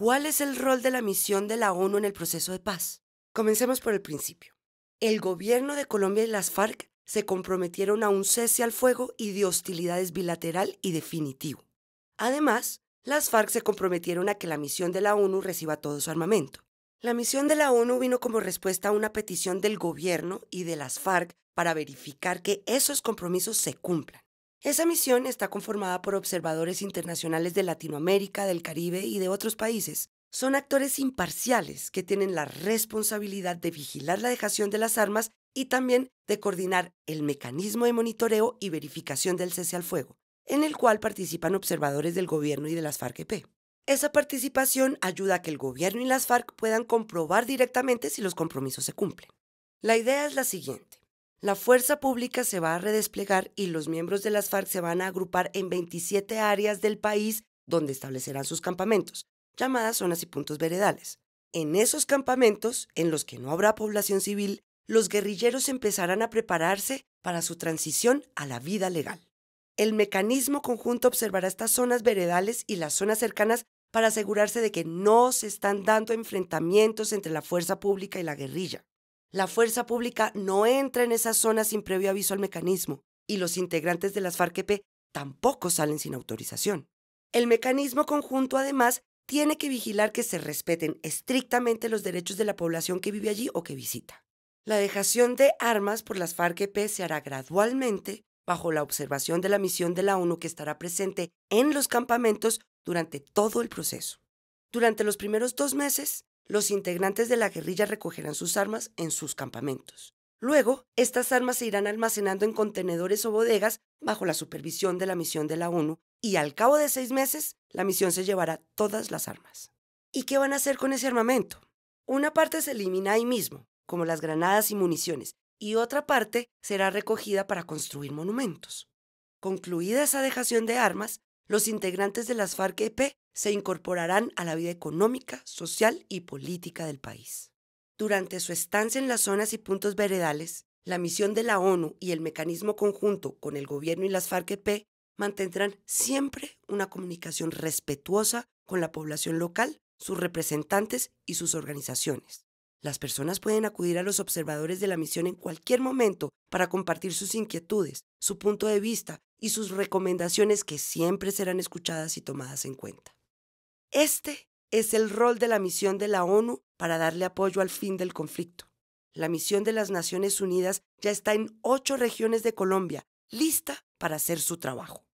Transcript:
¿Cuál es el rol de la misión de la ONU en el proceso de paz? Comencemos por el principio. El gobierno de Colombia y las FARC se comprometieron a un cese al fuego y de hostilidades bilateral y definitivo. Además, las FARC se comprometieron a que la misión de la ONU reciba todo su armamento. La misión de la ONU vino como respuesta a una petición del gobierno y de las FARC para verificar que esos compromisos se cumplan. Esa misión está conformada por observadores internacionales de Latinoamérica, del Caribe y de otros países. Son actores imparciales que tienen la responsabilidad de vigilar la dejación de las armas y también de coordinar el mecanismo de monitoreo y verificación del cese al fuego, en el cual participan observadores del gobierno y de las FARC-EP. Esa participación ayuda a que el gobierno y las FARC puedan comprobar directamente si los compromisos se cumplen. La idea es la siguiente. La fuerza pública se va a redesplegar y los miembros de las FARC se van a agrupar en 27 áreas del país donde establecerán sus campamentos, llamadas zonas y puntos veredales. En esos campamentos, en los que no habrá población civil, los guerrilleros empezarán a prepararse para su transición a la vida legal. El mecanismo conjunto observará estas zonas veredales y las zonas cercanas para asegurarse de que no se están dando enfrentamientos entre la fuerza pública y la guerrilla. La fuerza pública no entra en esa zona sin previo aviso al mecanismo y los integrantes de las farc tampoco salen sin autorización. El mecanismo conjunto, además, tiene que vigilar que se respeten estrictamente los derechos de la población que vive allí o que visita. La dejación de armas por las farc se hará gradualmente bajo la observación de la misión de la ONU que estará presente en los campamentos durante todo el proceso. Durante los primeros dos meses, los integrantes de la guerrilla recogerán sus armas en sus campamentos. Luego, estas armas se irán almacenando en contenedores o bodegas bajo la supervisión de la misión de la ONU y al cabo de seis meses, la misión se llevará todas las armas. ¿Y qué van a hacer con ese armamento? Una parte se elimina ahí mismo, como las granadas y municiones, y otra parte será recogida para construir monumentos. Concluida esa dejación de armas, los integrantes de las FARC-EP se incorporarán a la vida económica, social y política del país. Durante su estancia en las zonas y puntos veredales, la misión de la ONU y el mecanismo conjunto con el gobierno y las FARC-EP mantendrán siempre una comunicación respetuosa con la población local, sus representantes y sus organizaciones. Las personas pueden acudir a los observadores de la misión en cualquier momento para compartir sus inquietudes, su punto de vista y sus recomendaciones que siempre serán escuchadas y tomadas en cuenta. Este es el rol de la misión de la ONU para darle apoyo al fin del conflicto. La misión de las Naciones Unidas ya está en ocho regiones de Colombia, lista para hacer su trabajo.